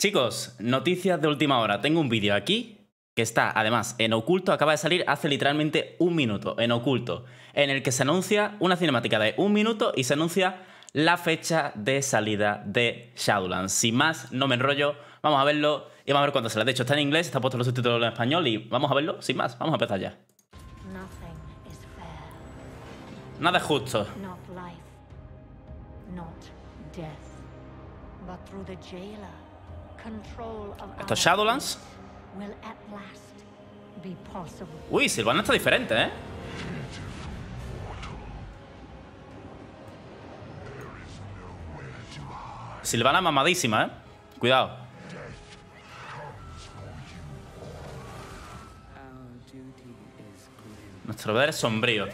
Chicos, noticias de última hora. Tengo un vídeo aquí que está, además, en oculto, acaba de salir hace literalmente un minuto, en oculto, en el que se anuncia una cinemática de un minuto y se anuncia la fecha de salida de Shadowlands. Sin más, no me enrollo, vamos a verlo y vamos a ver cuándo la ha hecho, está en inglés, está puesto los subtítulos en español y vamos a verlo, sin más, vamos a empezar ya. Nada es justo. Not life, estos Shadowlands. Uy, Silvana está diferente, ¿eh? Silvana mamadísima, ¿eh? Cuidado. Nuestro ver es sombrío.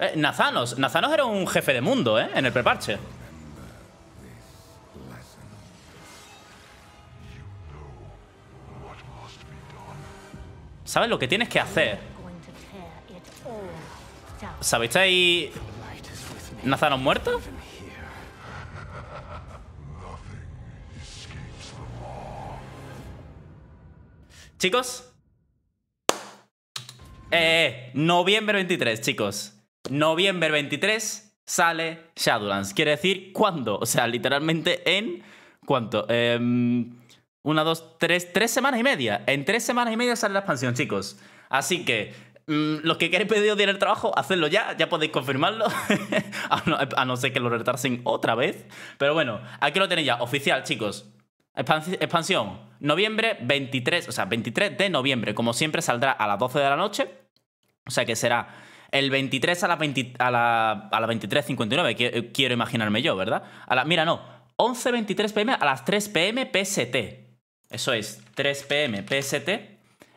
Eh, Nazanos. Nazanos era un jefe de mundo, ¿eh? En el preparche. ¿Sabes lo que tienes que hacer? ¿Sabéis ahí... Nazano muertos? Chicos eh, eh noviembre 23, chicos Noviembre 23 sale Shadowlands Quiere decir, ¿cuándo? O sea, literalmente en... ¿Cuánto? Eh, una, dos, tres, tres semanas y media. En tres semanas y media sale la expansión, chicos. Así que mm, los que queréis pedir dinero el trabajo, hacedlo ya, ya podéis confirmarlo, a, no, ser que lo retrasen otra vez. Pero bueno, aquí lo tenéis ya, oficial, chicos. Expansión, noviembre 23, o sea, 23 de noviembre, como siempre saldrá a las 12 de la noche, o sea que será el 23 a las, a la, a 23.59, quiero imaginarme yo, ¿verdad? A la, mira, no, 11.23 pm a las 3 pm PST. Eso es 3 pm PST.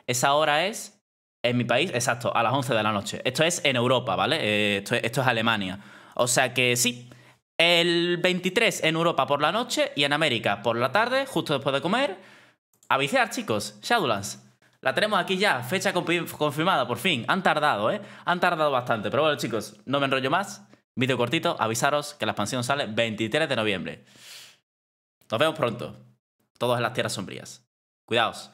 Esa hora es en mi país, exacto, a las 11 de la noche. Esto es en Europa, ¿vale? Eh, esto, es Alemania. O sea que sí, el 23 en Europa por la noche y en América por la tarde, justo después de comer. Avisear, chicos, Shadowlands. La tenemos aquí ya, fecha confirmada, por fin. Han tardado, ¿eh? Han tardado bastante. Pero bueno, chicos, no me enrollo más. Vídeo cortito, avisaros que la expansión sale 23 de noviembre. Nos vemos pronto todas las tierras sombrías. Cuidaos.